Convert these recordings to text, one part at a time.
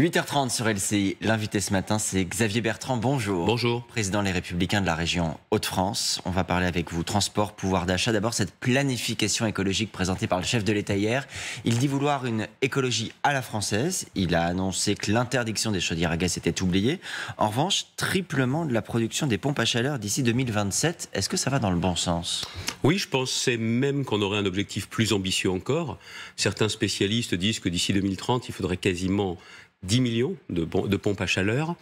8h30 sur LCI, l'invité ce matin, c'est Xavier Bertrand. Bonjour. Bonjour. Président Les Républicains de la région Hauts-de-France. On va parler avec vous transport, pouvoir d'achat. D'abord, cette planification écologique présentée par le chef de l'État hier. Il dit vouloir une écologie à la française. Il a annoncé que l'interdiction des chaudières à gaz était oubliée. En revanche, triplement de la production des pompes à chaleur d'ici 2027. Est-ce que ça va dans le bon sens Oui, je pense. même qu'on aurait un objectif plus ambitieux encore. Certains spécialistes disent que d'ici 2030, il faudrait quasiment 10 millions de, pompes à chaleur.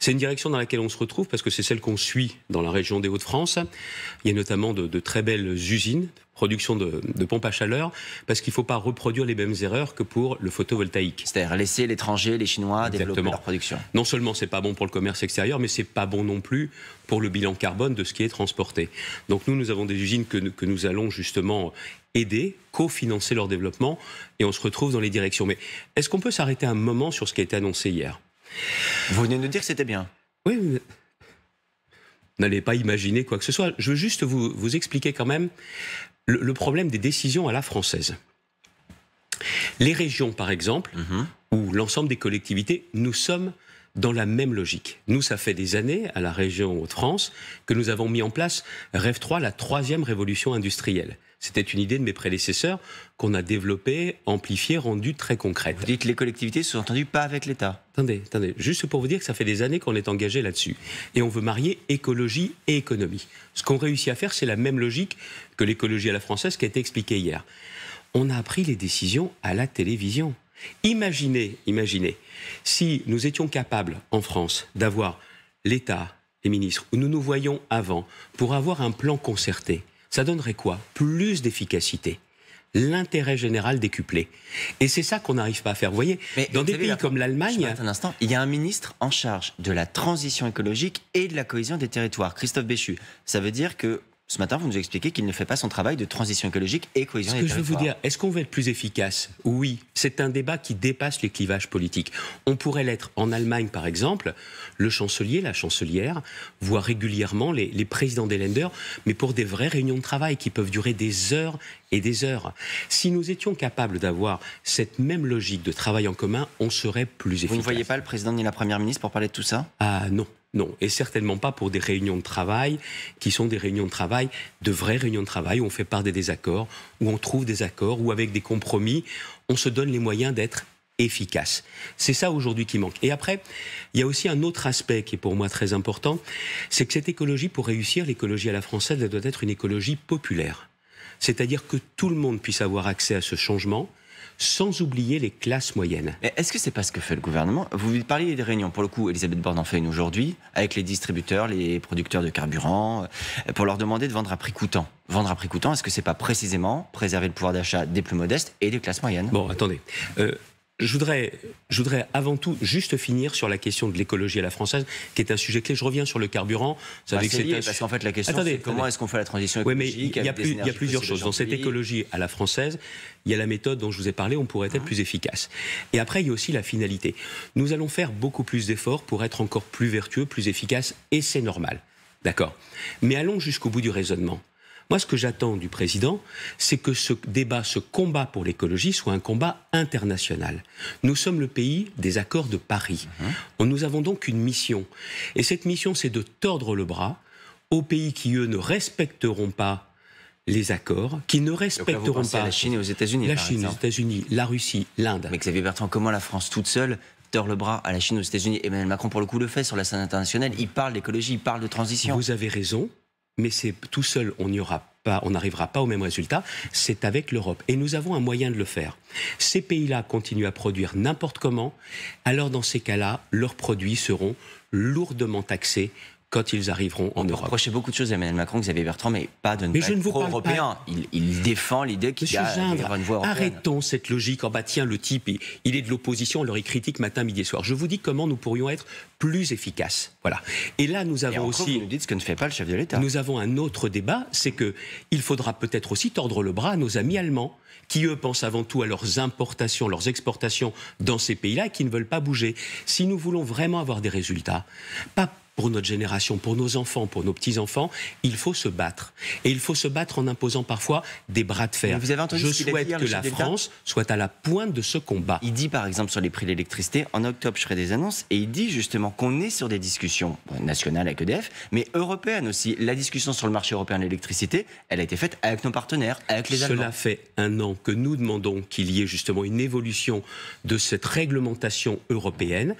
C'est une direction dans laquelle on se retrouve parce que c'est celle qu'on suit dans la région des Hauts-de-France. Il y a notamment de, très belles usines production de, pompes à chaleur, parce qu'il ne faut pas reproduire les mêmes erreurs que pour le photovoltaïque. C'est-à-dire laisser l'étranger, les Chinois développer leur production. Non seulement c'est pas bon pour le commerce extérieur, mais c'est pas bon non plus pour le bilan carbone de ce qui est transporté. Donc nous, nous avons des usines que nous allons justement aider, cofinancer leur développement, et on se retrouve dans les directions. Mais est-ce qu'on peut s'arrêter un moment sur ce qui a été annoncé hier Vous venez de nous dire que c'était bien. Oui, mais... n'allez pas imaginer quoi que ce soit. Je veux juste vous, vous expliquer quand même le, problème des décisions à la française. Les régions, par exemple, mhm. ou l'ensemble des collectivités, nous sommes dans la même logique. Nous, ça fait des années, à la région Hauts-de-France, que nous avons mis en place rêve 3, la troisième révolution industrielle. C'était une idée de mes prédécesseurs qu'on a développée, amplifiée, rendue très concrète. Vous dites que les collectivités, sont entendues pas avec l'État. Attendez, attendez. Juste pour vous dire que ça fait des années qu'on est engagé là-dessus. Et on veut marier écologie et économie. Ce qu'on réussit à faire, c'est la même logique que l'écologie à la française qui a été expliquée hier. On a pris les décisions à la télévision. Imaginez, imaginez, si nous étions capables en France d'avoir l'État, les ministres, où nous nous voyons avant, pour avoir un plan concerté, ça donnerait quoi Plus d'efficacité l'intérêt général décuplé. Et c'est ça qu'on n'arrive pas à faire. Vous voyez, dans des pays comme l'Allemagne... Un instant, il y a un ministre en charge de la transition écologique et de la cohésion des territoires, Christophe Béchu. Ça veut dire que ce matin, vous nous expliquez qu'il ne fait pas son travail de transition écologique et cohésion Ce que je veux vous dire, est-ce qu'on veut être plus efficace Oui, c'est un débat qui dépasse les clivages politiques. On pourrait l'être en Allemagne, par exemple. Le chancelier, la chancelière, voit régulièrement les, les présidents des Länder, mais pour des vraies réunions de travail qui peuvent durer des heures et des heures. Si nous étions capables d'avoir cette même logique de travail en commun, on serait plus efficace. Vous ne voyez pas le président ni la première ministre pour parler de tout ça Ah non. Non, et certainement pas pour des réunions de travail qui sont des réunions de travail, de vraies réunions de travail où on fait part des désaccords, où on trouve des accords, où avec des compromis, on se donne les moyens d'être efficace. C'est ça aujourd'hui qui manque. Et après, il y a aussi un autre aspect qui est pour moi très important, c'est que cette écologie, pour réussir, l'écologie à la française, elle doit être une écologie populaire c'est-à-dire que tout le monde puisse avoir accès à ce changement sans oublier les classes moyennes. Mais est-ce que c'est pas ce que fait le gouvernement Vous parliez des réunions, pour le coup, Elisabeth Borne en fait une aujourd'hui, avec les distributeurs, les producteurs de carburant, euh, pour leur demander de vendre à prix coûtant. Vendre à prix coûtant, est-ce que c'est pas précisément préserver le pouvoir d'achat des plus modestes et des classes moyennes Bon, attendez. Euh, je voudrais, je voudrais avant tout juste finir sur la question de l'écologie à la française, qui est un sujet clé. Je reviens sur le carburant. Bah, c'est lié, parce qu'en fait, la question, c'est comment est-ce qu'on fait la transition écologique mais il y a, plusieurs choses. Dans cette écologie à la française, il y a la méthode dont je vous ai parlé, on pourrait être ah. plus efficace. Et après, il y a aussi la finalité. Nous allons faire beaucoup plus d'efforts pour être encore plus vertueux, plus efficaces, et c'est normal. D'accord Mais allons jusqu'au bout du raisonnement. Moi, ce que j'attends du président, c'est que ce débat, ce combat pour l'écologie soit un combat international. Nous sommes le pays des accords de Paris. Mhm. Nous avons donc une mission. Et cette mission, c'est de tordre le bras aux pays qui, eux, ne respecteront pas les accords qui ne respecteront pas la Chine et aux États-Unis. La Chine, les États-Unis, la Russie, l'Inde. Mais Xavier Bertrand, comment la France toute seule tord le bras à la Chine aux États-Unis Emmanuel Macron, pour le coup, le fait sur la scène internationale. Il parle d'écologie, il parle de transition. Vous avez raison mais c'est tout seul, on on n'arrivera pas au même résultat. C'est avec l'Europe. Et nous avons un moyen de le faire. Ces pays-là continuent à produire n'importe comment. Alors, dans ces cas-là, leurs produits seront lourdement taxés quand ils arriveront en Europe. Vous beaucoup de choses à Emmanuel Macron, Xavier Bertrand, mais pas de ne pas être pro européen. Il, défend l'idée qu'il y a une voie européenne. Arrêtons cette logique. en bas. tiens, le type, il, est de l'opposition, on leur est critique matin, midi et soir. Je vous dis comment nous pourrions être plus efficaces. Voilà. Et là, nous avons et aussi... vous nous dites ce que ne fait pas le chef de l'État. Nous avons un autre débat, c'est que il faudra peut-être aussi tordre le bras à nos amis allemands qui, eux, pensent avant tout à leurs importations, leurs exportations dans ces pays-là et qui ne veulent pas bouger. Si nous voulons vraiment avoir des résultats, pas pour notre génération, pour nos enfants, pour nos petits-enfants, il faut se battre. Et il faut se battre en imposant parfois des bras de fer. Je souhaite hein, que la France soit à la pointe de ce combat. Il dit par exemple sur les prix de l'électricité, en octobre je ferai des annonces, et il dit justement qu'on est sur des discussions nationales avec EDF, mais européennes aussi. La discussion sur le marché européen de l'électricité, elle a été faite avec nos partenaires, avec les Allemands. Cela fait un an que nous demandons qu'il y ait justement une évolution de cette réglementation européenne.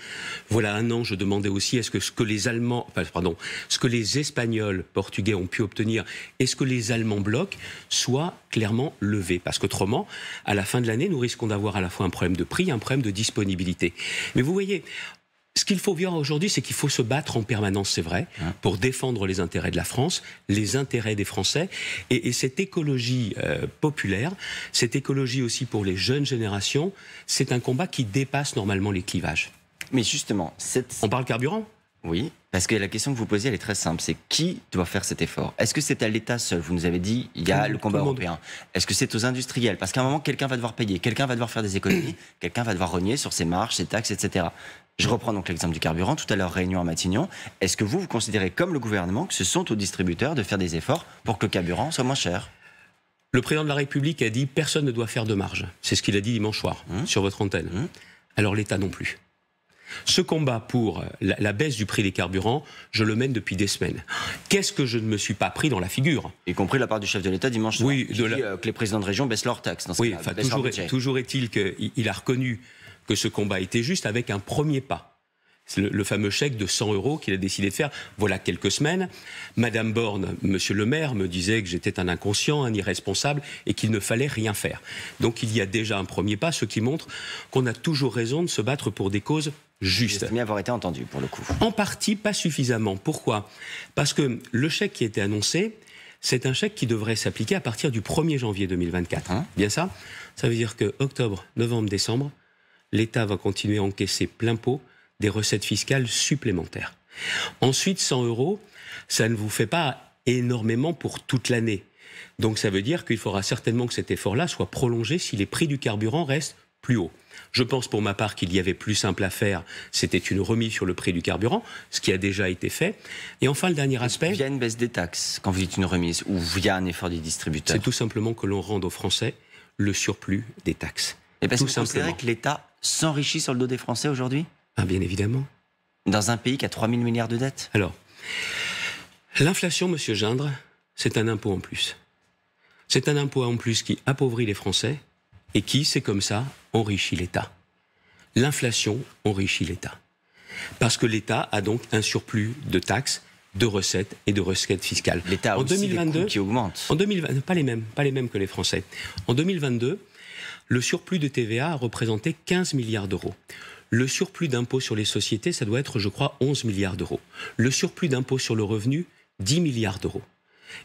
Voilà un an, je demandais aussi est-ce que ce que les Allemands pardon, ce que les Espagnols, Portugais ont pu obtenir et ce que les Allemands bloquent soit clairement levé. Parce qu'autrement, à la fin de l'année, nous risquons d'avoir à la fois un problème de prix, un problème de disponibilité. Mais vous voyez, ce qu'il faut voir aujourd'hui, c'est qu'il faut se battre en permanence, c'est vrai, hein. pour défendre les intérêts de la France, les intérêts des Français. Et, cette écologie euh, populaire, cette écologie aussi pour les jeunes générations, c'est un combat qui dépasse normalement les clivages. Mais justement, On parle carburant Oui, parce que la question que vous posez, elle est très simple. C'est qui doit faire cet effort Est-ce que c'est à l'État seul Vous nous avez dit, il y a le combat européen. Est-ce que c'est aux industriels Parce qu'à un moment, quelqu'un va devoir payer, quelqu'un va devoir faire des économies, quelqu'un va devoir renier sur ses marges, ses taxes, etc. Je reprends donc l'exemple du carburant. Tout à l'heure, réunion à Matignon. Est-ce que vous, vous considérez comme le gouvernement que ce sont aux distributeurs de faire des efforts pour que le carburant soit moins cher Le président de la République a dit personne ne doit faire de marge. C'est ce qu'il a dit dimanche soir hum. sur votre antenne. Hum. Alors l'État non plus. Ce combat pour la, baisse du prix des carburants, je le mène depuis des semaines. Qu'est-ce que je ne me suis pas pris dans la figure Y compris la part du chef de l'État dimanche oui, qui dit euh, que les présidents de région baissent leurs taxes. oui, toujours, toujours est-il qu'il a reconnu que ce combat était juste avec un premier pas le, fameux chèque de 100 euros qu'il a décidé de faire voilà quelques semaines. Madame Borne, Monsieur le maire me disait que j'étais un inconscient, un irresponsable et qu'il ne fallait rien faire. Donc il y a déjà un premier pas, ce qui montre qu'on a toujours raison de se battre pour des causes justes. bien avoir été entendu pour le coup. En partie, pas suffisamment. Pourquoi Parce que le chèque qui a été annoncé, c'est un chèque qui devrait s'appliquer à partir du 1er janvier 2024. Hein bien ça Ça veut dire que octobre, novembre, décembre, l'État va continuer à encaisser plein pot des recettes fiscales supplémentaires. Ensuite, 100 euros, ça ne vous fait pas énormément pour toute l'année. Donc ça veut dire qu'il faudra certainement que cet effort-là soit prolongé si les prix du carburant restent plus hauts. Je pense pour ma part qu'il y avait plus simple à faire, c'était une remise sur le prix du carburant, ce qui a déjà été fait. Et enfin, le dernier aspect. Via une baisse des taxes, quand vous dites une remise, ou via un effort des distributeurs C'est tout simplement que l'on rende aux Français le surplus des taxes. Et parce que vous considérez que l'État s'enrichit sur le dos des Français aujourd'hui ah, bien évidemment. Dans un pays qui a 3 000 milliards de dettes Alors, l'inflation, monsieur Gindre, c'est un impôt en plus. C'est un impôt en plus qui appauvrit les Français et qui, c'est comme ça, enrichit l'État. L'inflation enrichit l'État. Parce que l'État a donc un surplus de taxes, de recettes et de recettes fiscales. L'État en aussi 2022, qui augmente. En 2022, pas les mêmes, pas les mêmes que les Français. En 2022, le surplus de TVA a représenté 15 milliards d'euros. Le surplus d'impôts sur les sociétés, ça doit être, je crois, 11 milliards d'euros. Le surplus d'impôts sur le revenu, 10 milliards d'euros.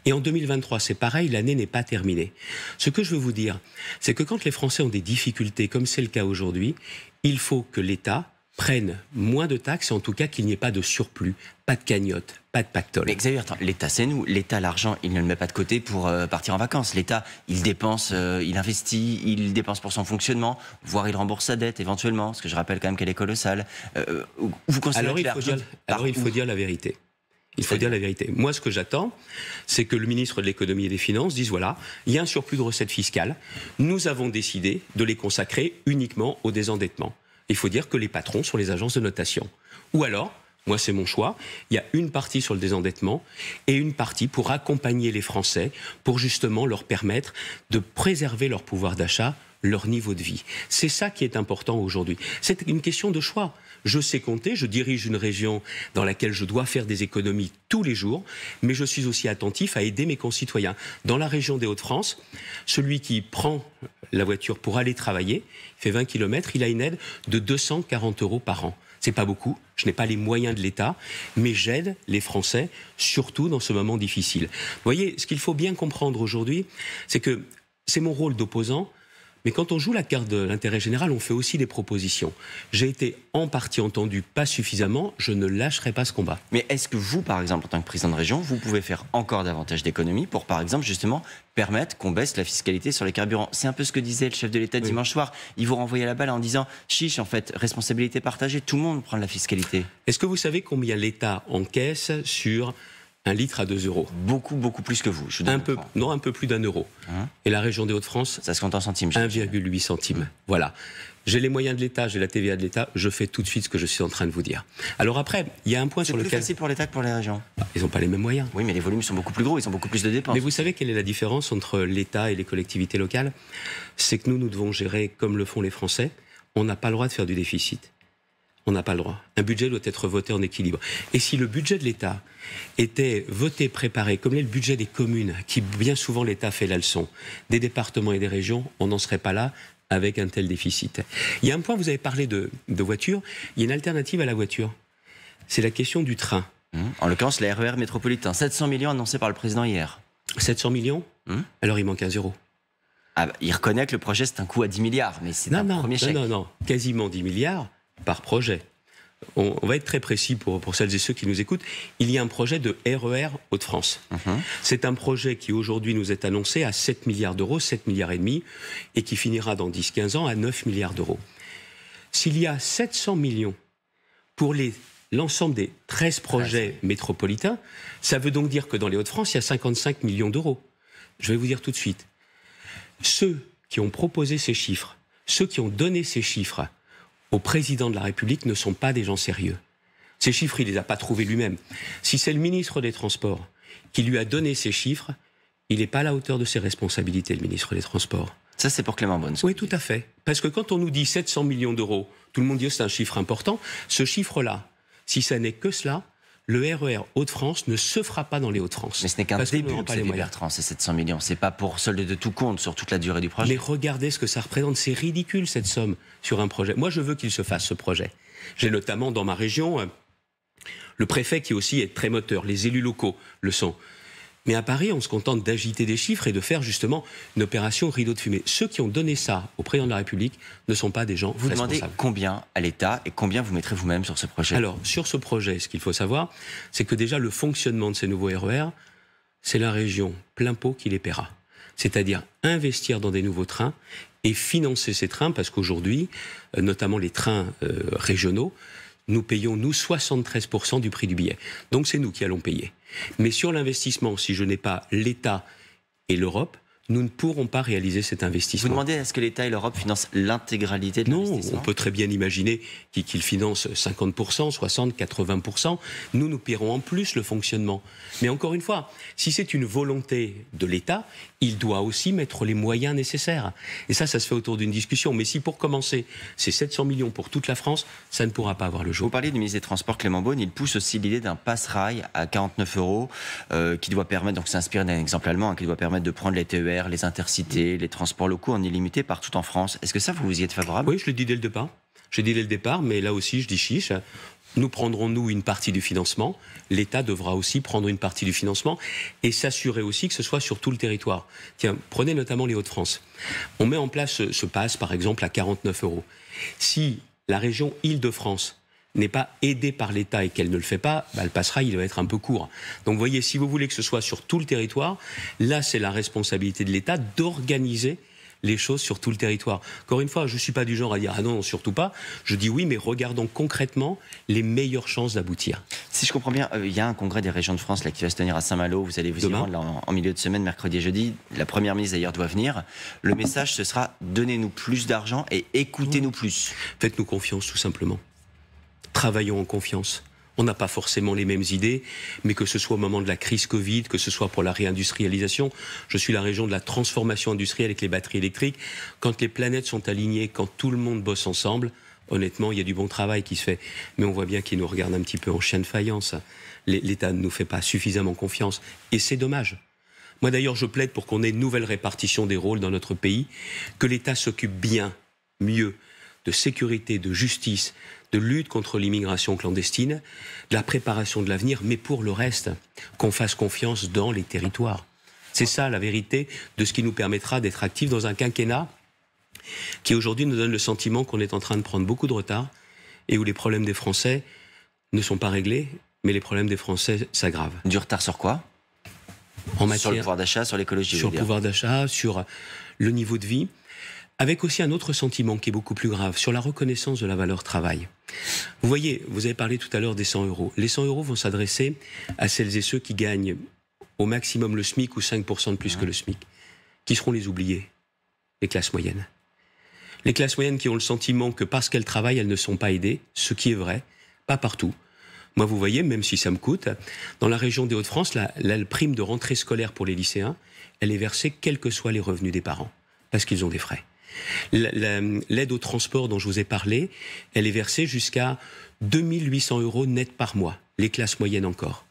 Et en 2023, c'est pareil, l'année n'est pas terminée. Ce que je veux vous dire, c'est que quand les Français ont des difficultés, comme c'est le cas aujourd'hui, il faut que l'État, prennent moins de taxes, en tout cas qu'il n'y ait pas de surplus, pas de cagnotte, pas de pactole. Mais Xavier, l'État, c'est nous. L'État, l'argent, il ne le met pas de côté pour euh, partir en vacances. L'État, il dépense, euh, il investit, il dépense pour son fonctionnement, voire il rembourse sa dette éventuellement, ce que je rappelle quand même qu'elle est colossale. Euh, vous alors il, faut dire, alors il faut dire la vérité. Il faut dire la vérité. Moi, ce que j'attends, c'est que le ministre de l'économie et des finances dise voilà, il y a un surplus de recettes fiscales. Nous avons décidé de les consacrer uniquement au désendettement il faut dire que les patrons sont les agences de notation. Ou alors, moi, c'est mon choix. Il y a une partie sur le désendettement et une partie pour accompagner les Français, pour justement leur permettre de préserver leur pouvoir d'achat, leur niveau de vie. C'est ça qui est important aujourd'hui. C'est une question de choix je sais compter, je dirige une région dans laquelle je dois faire des économies tous les jours, mais je suis aussi attentif à aider mes concitoyens. Dans la région des Hauts-de-France, celui qui prend la voiture pour aller travailler, fait 20 km, il a une aide de 240 euros par an. C'est pas beaucoup, je n'ai pas les moyens de l'État, mais j'aide les Français, surtout dans ce moment difficile. Vous voyez, ce qu'il faut bien comprendre aujourd'hui, c'est que c'est mon rôle d'opposant mais quand on joue la carte de l'intérêt général, on fait aussi des propositions. J'ai été en partie entendu, pas suffisamment, je ne lâcherai pas ce combat. Mais est-ce que vous, par exemple, en tant que président de région, vous pouvez faire encore davantage d'économies pour, par exemple, justement, permettre qu'on baisse la fiscalité sur les carburants C'est un peu ce que disait le chef de l'État dimanche soir. Il vous renvoyait la balle en disant, chiche, en fait, responsabilité partagée, tout le monde prend la fiscalité. Est-ce que vous savez combien l'État encaisse sur un litre à 2 euros. Beaucoup, beaucoup plus que vous. Je un peu, non, un peu plus d'un euro. Hein et la région des Hauts-de-France Ça se compte en centimes. 1,8 centimes. Mmh. Voilà. J'ai les moyens de l'État, j'ai la TVA de l'État, je fais tout de suite ce que je suis en train de vous dire. Alors après, il y a un point sur lequel. C'est plus facile pour l'État que pour les régions. Bah, ils n'ont pas les mêmes moyens. Oui, mais les volumes sont beaucoup plus gros, ils ont beaucoup plus de dépenses. Mais vous savez quelle est la différence entre l'État et les collectivités locales C'est que nous, nous devons gérer comme le font les Français. On n'a pas le droit de faire du déficit on n'a pas le droit. Un budget doit être voté en équilibre. Et si le budget de l'État était voté, préparé, comme l'est le budget des communes, qui bien souvent l'État fait la leçon, des départements et des régions, on n'en serait pas là avec un tel déficit. Il y a un point, vous avez parlé de, de voiture, il y a une alternative à la voiture. C'est la question du train. Mmh. En l'occurrence, la RER métropolitain. 700 millions annoncés par le président hier. 700 millions mmh. Alors il manque un zéro. Ah, bah, il reconnaît que le projet, c'est un coût à 10 milliards, mais c'est un Non, non, non, quasiment 10 milliards par projet. On, va être très précis pour, pour celles et ceux qui nous écoutent. Il y a un projet de RER e Hauts-de-France. Mhm. C'est un projet qui aujourd'hui nous est annoncé à 7 milliards d'euros, 7 milliards et demi, et qui finira dans 10-15 ans à 9 milliards d'euros. S'il y a 700 millions pour les l'ensemble des 13 projets métropolitains, ça veut donc dire que dans les Hauts-de-France, il y a 55 millions d'euros. Je vais vous dire tout de suite. Ceux qui ont proposé ces chiffres, ceux qui ont donné ces chiffres, au président de la République ne sont pas des gens sérieux. Ces chiffres, il les a pas trouvés lui-même. Si c'est le ministre des Transports qui lui a donné ces chiffres, il n'est pas à la hauteur de ses responsabilités, le ministre des Transports. Ça, c'est pour Clément Bonne. Oui, tout à fait. Parce que quand on nous dit 700 millions d'euros, tout le monde dit que oh, c'est un chiffre important. Ce chiffre-là, si ça n'est que cela, le RER Hauts-de-France ne se fera pas dans les Hauts-de-France. Mais ce n'est qu'un début, pas les Hauts-de-France, ces 700 millions. C'est pas pour solder de tout compte sur toute la durée du projet. Mais regardez ce que ça représente. C'est ridicule, cette somme, sur un projet. Moi, je veux qu'il se fasse, ce projet. J'ai notamment, dans ma région, euh, le préfet qui aussi est très moteur. Les élus locaux le sont. Mais à Paris, on se contente d'agiter des chiffres et de faire justement une opération rideau de fumée. Ceux qui ont donné ça au président de la République ne sont pas des gens vous responsables. demandez combien à l'État et combien vous mettrez vous-même sur ce projet Alors, sur ce projet, ce qu'il faut savoir, c'est que déjà le fonctionnement de ces nouveaux RER, e c'est la région plein pot qui les paiera. C'est-à-dire investir dans des nouveaux trains et financer ces trains parce qu'aujourd'hui, euh, notamment les trains euh, régionaux, nous payons, nous, 73% du prix du billet. Donc c'est nous qui allons payer. Mais sur l'investissement, si je n'ai pas l'État et l'Europe, nous ne pourrons pas réaliser cet investissement. Vous demandez à ce que l'État et l'Europe financent l'intégralité de l'investissement Non, on peut très bien imaginer qu'ils financent 50%, 60%, 80%. Nous, nous paierons en plus le fonctionnement. Mais encore une fois, si c'est une volonté de l'État, il doit aussi mettre les moyens nécessaires. Et ça, ça se fait autour d'une discussion. Mais si pour commencer, c'est 700 millions pour toute la France, ça ne pourra pas avoir le jour. Vous parlez du ministre des Transports, Clément Beaune. Il pousse aussi l'idée d'un passerail rail à 49 euros euh, qui doit permettre, donc s'inspirer d'un exemple allemand, hein, qui doit permettre de prendre les TER les intercités, les transports locaux en illimité partout en France. Est-ce que ça, vous vous y êtes favorable Oui, je le dis dès le départ. Je dis dès le départ, mais là aussi, je dis chiche. Nous prendrons, nous, une partie du financement. L'État devra aussi prendre une partie du financement et s'assurer aussi que ce soit sur tout le territoire. Tiens, prenez notamment les Hauts-de-France. On met en place ce, ce pass, par exemple, à 49 euros. Si la région Île-de-France n'est pas aidée par l'État et qu'elle ne le fait pas, bah, le passera, il va être un peu court. Donc vous voyez, si vous voulez que ce soit sur tout le territoire, là c'est la responsabilité de l'État d'organiser les choses sur tout le territoire. Encore une fois, je ne suis pas du genre à dire ah non, surtout pas. Je dis oui, mais regardons concrètement les meilleures chances d'aboutir. Si je comprends bien, euh, il y a un congrès des régions de France là, qui va se tenir à Saint-Malo. Vous allez vous y rendre en, milieu de semaine, mercredi et jeudi. La première ministre d'ailleurs doit venir. Le message, ce sera donnez-nous plus d'argent et écoutez-nous plus. Faites-nous confiance, tout simplement travaillons en confiance. On n'a pas forcément les mêmes idées, mais que ce soit au moment de la crise Covid, que ce soit pour la réindustrialisation, je suis la région de la transformation industrielle avec les batteries électriques. Quand les planètes sont alignées, quand tout le monde bosse ensemble, honnêtement, il y a du bon travail qui se fait. Mais on voit bien qu'ils nous regardent un petit peu en chien de faïence. L'État ne nous fait pas suffisamment confiance. Et c'est dommage. Moi d'ailleurs, je plaide pour qu'on ait une nouvelle répartition des rôles dans notre pays, que l'État s'occupe bien, mieux, de sécurité, de justice, de lutte contre l'immigration clandestine, de la préparation de l'avenir, mais pour le reste, qu'on fasse confiance dans les territoires. C'est ça la vérité de ce qui nous permettra d'être actifs dans un quinquennat qui aujourd'hui nous donne le sentiment qu'on est en train de prendre beaucoup de retard et où les problèmes des Français ne sont pas réglés, mais les problèmes des Français s'aggravent. Du retard sur quoi Sur le pouvoir d'achat, sur l'écologie. Sur le pouvoir d'achat, sur le niveau de vie avec aussi un autre sentiment qui est beaucoup plus grave, sur la reconnaissance de la valeur travail. Vous voyez, vous avez parlé tout à l'heure des 100 euros. Les 100 euros vont s'adresser à celles et ceux qui gagnent au maximum le SMIC ou 5% de plus que le SMIC, qui seront les oubliés, les classes moyennes. Les classes moyennes qui ont le sentiment que parce qu'elles travaillent, elles ne sont pas aidées, ce qui est vrai, pas partout. Moi, vous voyez, même si ça me coûte, dans la région des Hauts-de-France, la, la, prime de rentrée scolaire pour les lycéens, elle est versée quels que soient les revenus des parents, parce qu'ils ont des frais. L'aide au transport dont je vous ai parlé, elle est versée jusqu'à 2800 euros net par mois, les classes moyennes encore.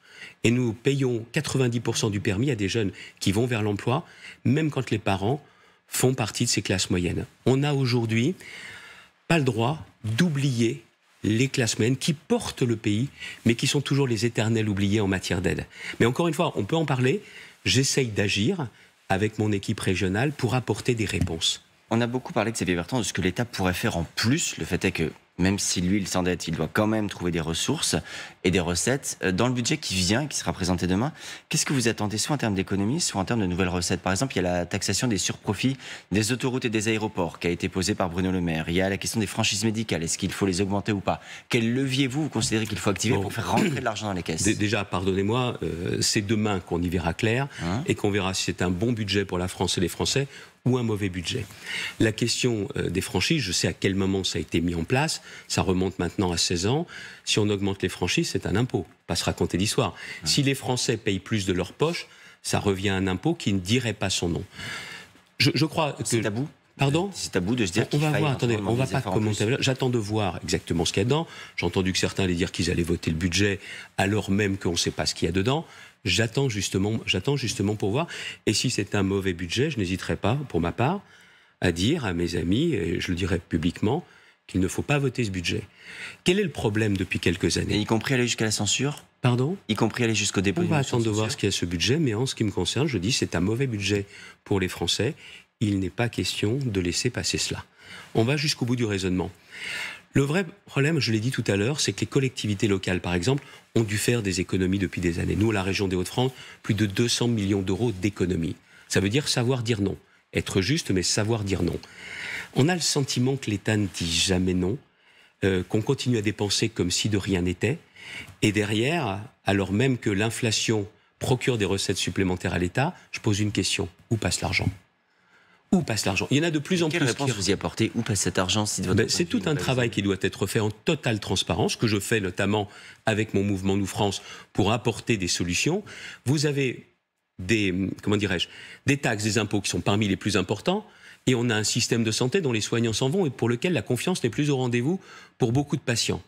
Et nous payons 90% du permis à des jeunes qui vont vers l'emploi, même quand les parents font partie de ces classes moyennes. On a aujourd'hui pas le droit d'oublier les classes moyennes qui portent le pays, mais qui sont toujours les éternels oubliés en matière d'aide. Mais encore une fois, on peut en parler. J'essaye d'agir avec mon équipe régionale pour apporter des réponses. On a beaucoup parlé de Xavier Bertrand, de ce que l'État pourrait faire en plus. Le fait est que même si lui, il s'endette, il doit quand même trouver des ressources et des recettes. Euh, dans le budget qui vient, qui sera présenté demain, qu'est-ce que vous attendez, soit en termes d'économie, soit en termes de nouvelles recettes Par exemple, il y a la taxation des surprofits des autoroutes et des aéroports qui a été posée par Bruno Le Maire. Il y a la question des franchises médicales. Est-ce qu'il faut les augmenter ou pas Quel levier, vous, considérez qu'il faut activer pour faire rentrer de l'argent dans les caisses Déjà, pardonnez-moi, euh, c'est demain qu'on y verra clair hein? et qu'on verra si c'est un bon budget pour la France et les Français ou un mauvais budget. La question euh, des franchises, je sais à quel moment ça a été mis en place, ça remonte maintenant à 16 ans. Si on augmente les franchises, c'est un impôt, pas se raconter d'histoire. Si les Français payent plus de leur poche, ça revient à un impôt qui ne dirait pas son nom. Je, crois que... C'est tabou Pardon C'est tabou de se dire. On va voir. Attendez, on va pas commenter. J'attends de voir exactement ce qu'il y a dedans. J'ai entendu que certains allaient dire qu'ils allaient voter le budget alors même qu'on ne sait pas ce qu'il y a dedans. J'attends justement, j'attends justement pour voir. Et si c'est un mauvais budget, je n'hésiterai pas, pour ma part, à dire à mes amis, et je le dirai publiquement, qu'il ne faut pas voter ce budget. Quel est le problème depuis quelques années Y compris aller jusqu'à la censure Pardon Y compris aller jusqu'au dépôt. On va attendre de voir ce qu'il y a ce budget, mais en ce qui me concerne, je dis c'est un mauvais budget pour les Français. Il n'est pas question de laisser passer cela. On va jusqu'au bout du raisonnement. Le vrai problème, je l'ai dit tout à l'heure, c'est que les collectivités locales, par exemple, ont dû faire des économies depuis des années. Nous, la région des Hauts-de-France, plus de 200 millions d'euros d'économies. Ça veut dire savoir dire non. Être juste, mais savoir dire non. On a le sentiment que l'État ne dit jamais non, euh, qu'on continue à dépenser comme si de rien n'était. Et derrière, alors même que l'inflation procure des recettes supplémentaires à l'État, je pose une question. Où passe l'argent où passe l'argent Il y en a de plus en plus. qui... vous y apportez Où passe cet argent ben, C'est tout un travail qui doit être fait en totale transparence, que je fais notamment avec mon mouvement Nous France pour apporter des solutions. Vous avez des, comment dirais-je, des taxes, des impôts qui sont parmi les plus importants. Et on a un système de santé dont les soignants s'en vont et pour lequel la confiance n'est plus au rendez-vous pour beaucoup de patients.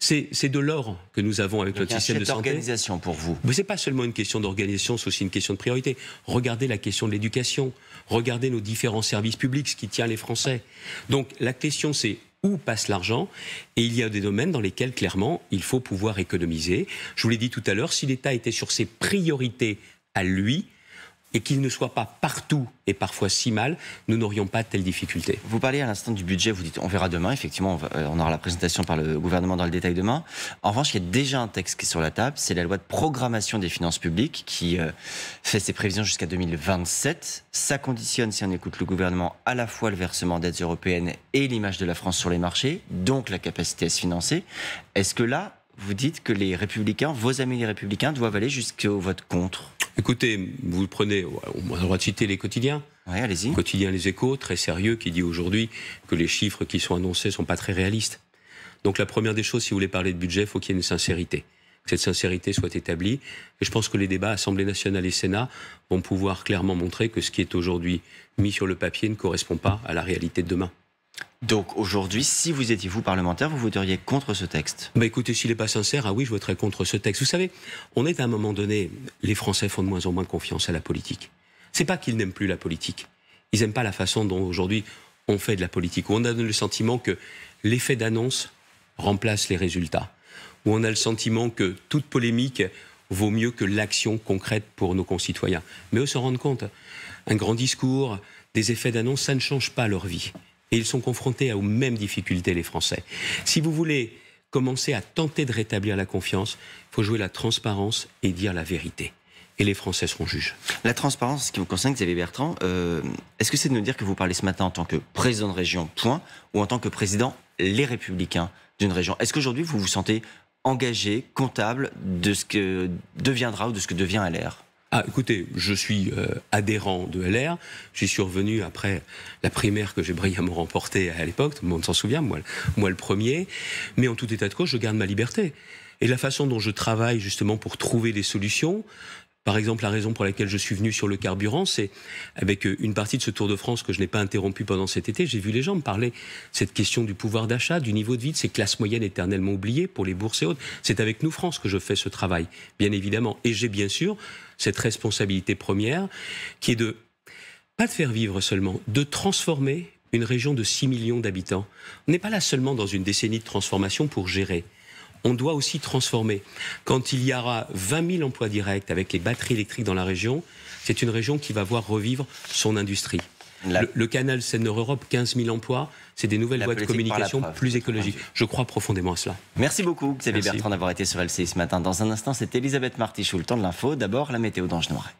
C'est de l'or que nous avons avec notre système de santé. organisation pour vous. Mais c'est pas seulement une question d'organisation, c'est aussi une question de priorité. Regardez la question de l'éducation. Regardez nos différents services publics, ce qui tient les Français. Donc la question, c'est où passe l'argent et il y a des domaines dans lesquels clairement il faut pouvoir économiser. Je vous l'ai dit tout à l'heure, si l'État était sur ses priorités à lui, et qu'il ne soit pas partout et parfois si mal, nous n'aurions pas de telles difficultés. Vous parlez à l'instant du budget, vous dites on verra demain, effectivement, euh, on, aura la présentation par le gouvernement dans le détail demain. En revanche, il y a déjà un texte qui est sur la table, c'est la loi de programmation des finances publiques qui euh, fait ses prévisions jusqu'à 2027. Ça conditionne, si on écoute le gouvernement, à la fois le versement d'aides européennes et l'image de la France sur les marchés, donc la capacité à se financer. Est-ce que là, vous dites que les républicains, vos amis les républicains, doivent aller jusqu'au vote contre Écoutez, vous prenez, on a le droit de citer les quotidiens. Oui, allez-y. quotidien Les Échos, très sérieux, qui dit aujourd'hui que les chiffres qui sont annoncés ne sont pas très réalistes. Donc la première des choses, si vous voulez parler de budget, il faut qu'il y ait une sincérité. Que cette sincérité soit établie. Et je pense que les débats Assemblée nationale et Sénat vont pouvoir clairement montrer que ce qui est aujourd'hui mis sur le papier ne correspond pas à la réalité de demain. Donc aujourd'hui, si vous étiez vous parlementaire, vous voteriez contre ce texte bah Écoutez, s'il n'est pas sincère, ah oui, je voterais contre ce texte. Vous savez, on est à un moment donné, les Français font de moins en moins confiance à la politique. C'est pas qu'ils n'aiment plus la politique. Ils n'aiment pas la façon dont aujourd'hui on fait de la politique. Où on a le sentiment que l'effet d'annonce remplace les résultats. Où on a le sentiment que toute polémique vaut mieux que l'action concrète pour nos concitoyens. Mais eux se rendent compte. Un grand discours, des effets d'annonce, ça ne change pas leur vie. Et ils sont confrontés aux mêmes difficultés, les Français. Si vous voulez commencer à tenter de rétablir la confiance, il faut jouer la transparence et dire la vérité. Et les Français seront juges. La transparence, ce qui vous concerne, Xavier Bertrand, euh, est-ce que c'est de nous dire que vous parlez ce matin en tant que président de région, point, ou en tant que président les républicains d'une région Est-ce qu'aujourd'hui, vous vous sentez engagé, comptable de ce que deviendra ou de ce que devient l'air ah, écoutez, je suis euh, adhérent de LR. J'y suis revenu après la primaire que j'ai brillamment remportée à l'époque. Tout le monde s'en souvient, moi le premier. Mais en tout état de cause, je garde ma liberté. Et la façon dont je travaille justement pour trouver des solutions, par exemple, la raison pour laquelle je suis venu sur le carburant, c'est avec euh, une partie de ce Tour de France que je n'ai pas interrompu pendant cet été, j'ai vu les gens me parler cette question du pouvoir d'achat, du niveau de vie, de ces classes moyennes éternellement oubliées pour les bourses et autres. C'est avec nous France que je fais ce travail, bien évidemment. Et j'ai bien sûr cette responsabilité première qui est de pas de faire vivre seulement, de transformer une région de 6 millions d'habitants. On n'est pas là seulement dans une décennie de transformation pour gérer on doit aussi transformer. Quand il y aura 20 000 emplois directs avec les batteries électriques dans la région, c'est une région qui va voir revivre son industrie. Le, canal Seine-Nord-Europe, 15 000 emplois, c'est des nouvelles voies de communication plus écologiques. Je crois profondément à cela. Merci beaucoup, Xavier Bertrand, d'avoir été sur LCI ce matin. Dans un instant, c'est Elisabeth Martichoux, le temps de l'info. D'abord, la météo d'Ange Noiret.